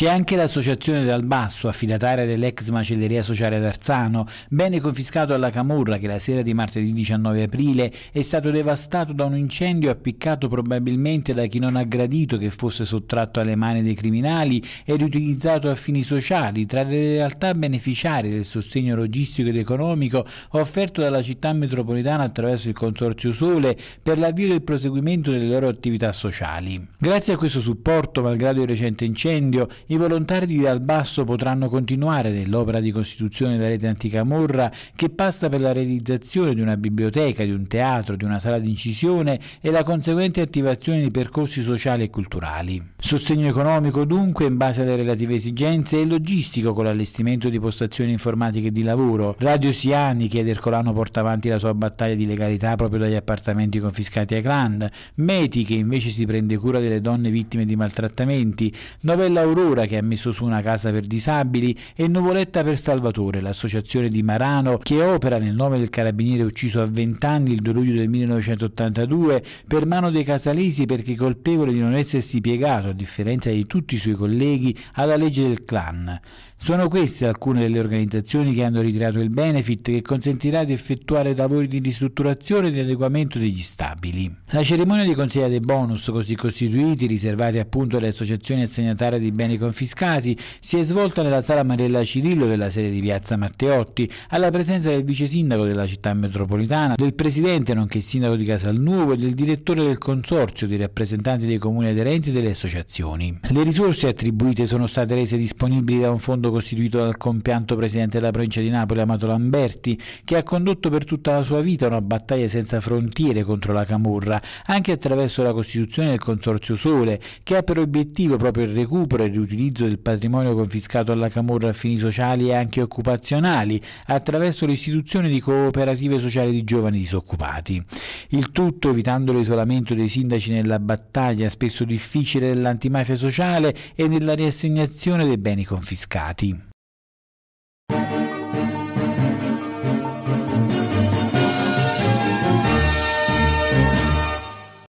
C'è anche l'associazione Dal Basso, affidataria dell'ex macelleria sociale d'Arzano, bene confiscato alla Camurra che la sera di martedì 19 aprile è stato devastato da un incendio appiccato probabilmente da chi non ha gradito che fosse sottratto alle mani dei criminali e riutilizzato a fini sociali, tra le realtà beneficiarie del sostegno logistico ed economico offerto dalla città metropolitana attraverso il Consorzio Sole per l'avvio e il proseguimento delle loro attività sociali. Grazie a questo supporto, malgrado il recente incendio, i volontari di dal basso potranno continuare nell'opera di costituzione della rete antica Morra che passa per la realizzazione di una biblioteca, di un teatro, di una sala di incisione e la conseguente attivazione di percorsi sociali e culturali. Sostegno economico dunque in base alle relative esigenze e logistico con l'allestimento di postazioni informatiche di lavoro. Radio Siani chiede Ercolano porta avanti la sua battaglia di legalità proprio dagli appartamenti confiscati ai clan. Meti che invece si prende cura delle donne vittime di maltrattamenti. Novella Aurora Ancora che ha messo su una casa per disabili e Nuvoletta per Salvatore, l'associazione di Marano che opera nel nome del carabiniere ucciso a 20 anni il 2 luglio del 1982 per mano dei casalesi perché colpevole di non essersi piegato, a differenza di tutti i suoi colleghi, alla legge del clan. Sono queste alcune delle organizzazioni che hanno ritirato il benefit che consentirà di effettuare lavori di ristrutturazione e di adeguamento degli stabili. La cerimonia di consegna dei bonus così costituiti, riservati appunto alle associazioni assegnatarie di beni confiscati si è svolta nella sala Marella Cirillo della sede di Piazza Matteotti, alla presenza del vice sindaco della città metropolitana, del presidente nonché sindaco di Casalnuovo e del direttore del consorzio, dei rappresentanti dei comuni aderenti e delle associazioni. Le risorse attribuite sono state rese disponibili da un fondo costituito dal compianto presidente della provincia di Napoli Amato Lamberti, che ha condotto per tutta la sua vita una battaglia senza frontiere contro la camorra, anche attraverso la costituzione del consorzio Sole, che ha per obiettivo proprio il recupero e il l'utilizzo del patrimonio confiscato alla camorra a fini sociali e anche occupazionali attraverso l'istituzione di cooperative sociali di giovani disoccupati. Il tutto evitando l'isolamento dei sindaci nella battaglia spesso difficile dell'antimafia sociale e nella riassegnazione dei beni confiscati.